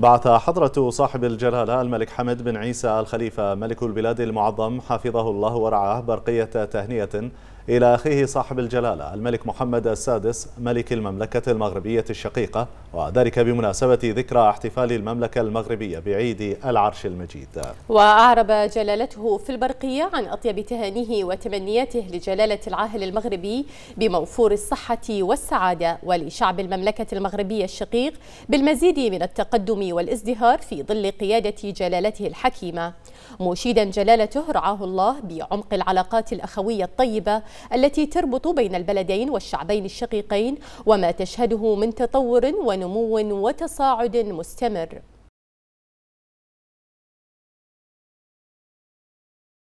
بعث حضرة صاحب الجلالة الملك حمد بن عيسى الخليفة ملك البلاد المعظم حفظه الله ورعاه برقية تهنئة إلى أخيه صاحب الجلالة الملك محمد السادس ملك المملكة المغربية الشقيقة وذلك بمناسبة ذكرى احتفال المملكة المغربية بعيد العرش المجيد وأعرب جلالته في البرقية عن أطيب تهانيه وتمنياته لجلالة العاهل المغربي بموفور الصحة والسعادة ولشعب المملكة المغربية الشقيق بالمزيد من التقدم والازدهار في ظل قيادة جلالته الحكيمة مشيدا جلالته رعاه الله بعمق العلاقات الأخوية الطيبة التي تربط بين البلدين والشعبين الشقيقين وما تشهده من تطور ونمو وتصاعد مستمر